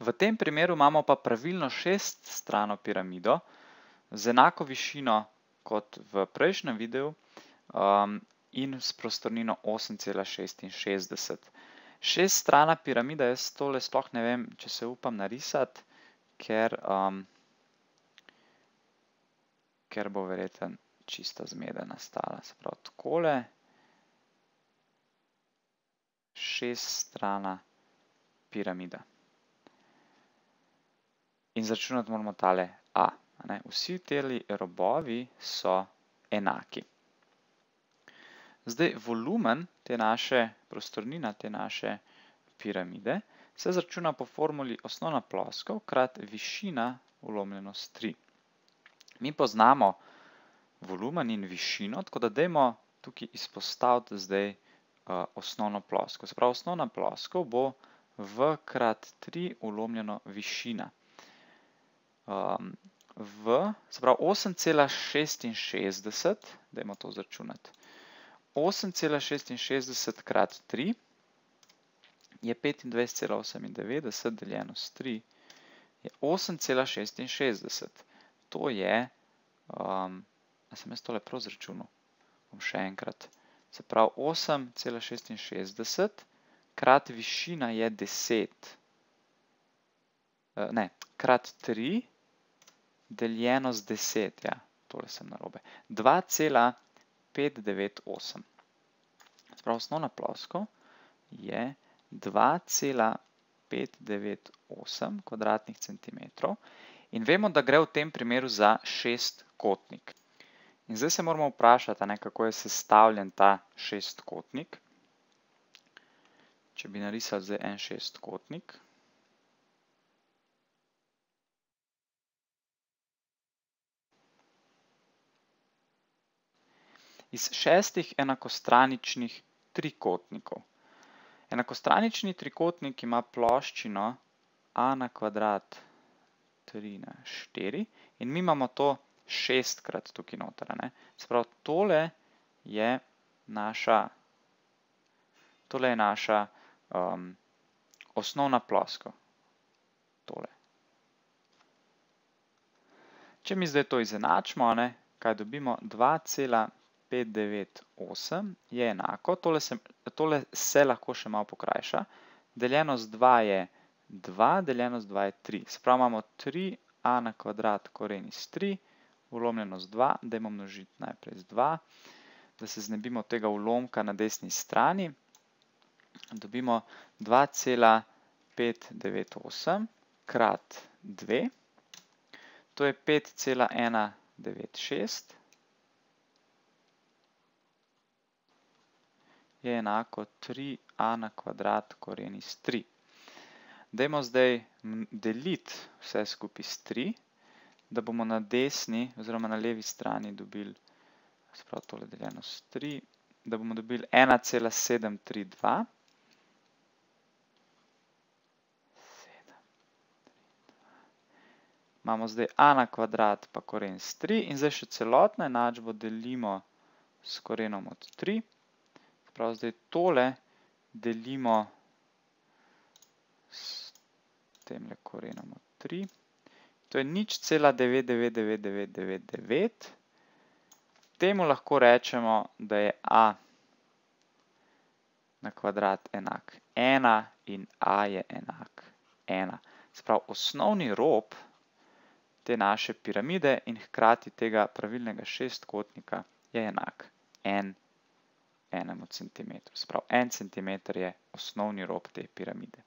V tem primeru imamo pa pravilno šest strano piramido z enako višino kot v prejšnjem videu um, in s prostornino 8,66. Šest strana piramida, jaz tole sploh ne vem, če se upam narisati, ker, um, ker bo verjeten čista zmeda nastala. Se pravi, takole šest strana piramida in zračunati moramo tale a. Vsi teli robovi so enaki. Zdaj, volumen te naše prostornina, te naše piramide, se zračuna po formuli osnovna ploskov krat višina ulomljenost 3. Mi poznamo volumen in višino, tako da dajmo tukaj izpostaviti zdaj eh, osnovno ploskov. Se pravi, osnovna ploskov bo v krat 3 ulomljeno višina. Ehm, v, se pravi 8,66, dajmo to zračunati, 8,66 krat 3 je 25,98 deljeno s 3, je 8,66. To je, ehm, a sem jaz to lepro zračunil, bom še enkrat, se pravi 8,66 krat višina je 10, eh, ne, krat 3 je, deljeno z 10, ja, tole sem narobe, 2,598. Spravo, osnovna plosko je 2,598 kvadratnih centimetrov in vemo, da gre v tem primeru za šestkotnik. In zdaj se moramo vprašati, kako je sestavljen ta šestkotnik. Če bi narisal zdaj en šestkotnik, iz šestih enakostraničnih trikotnikov. Enakostranični trikotnik ima ploščino a na kvadrat 3 na 4 in mi imamo to šestkrat tukaj noter. Sprav tole je naša, tole je naša um, osnovna plosko. Tole. Če mi zdaj to izenačimo, ne, kaj dobimo? 5, 9, 8 je enako, tole se, tole se lahko še malo pokrajša, deljeno z 2 je 2, deljeno z 2 je 3. Spravo imamo 3a na kvadrat koren iz 3, ulomljeno z 2, dajmo množiti najprej z 2, da se znebimo tega ulomka na desni strani, dobimo 2,598 krat 2, to je 5,196, je enako 3a na kvadrat koren iz 3. Dajmo zdaj deliti vse skupaj s 3, da bomo na desni oziroma na levi strani dobili, sprav tole deljeno s 3, da bomo dobili 1,732. Imamo zdaj a na kvadrat pa koren s 3 in zdaj še celotno enačbo delimo s korenom od 3 prav zdaj tole delimo s temle korenom od 3. To je nič cela 9,99999. Temu lahko rečemo, da je a na kvadrat enak 1 in a je enak 1. Sprav, osnovni rob te naše piramide in hkrati tega pravilnega šestkotnika je enak 1 enemu centimetru. Sprav en centimeter je osnovni rob te piramide.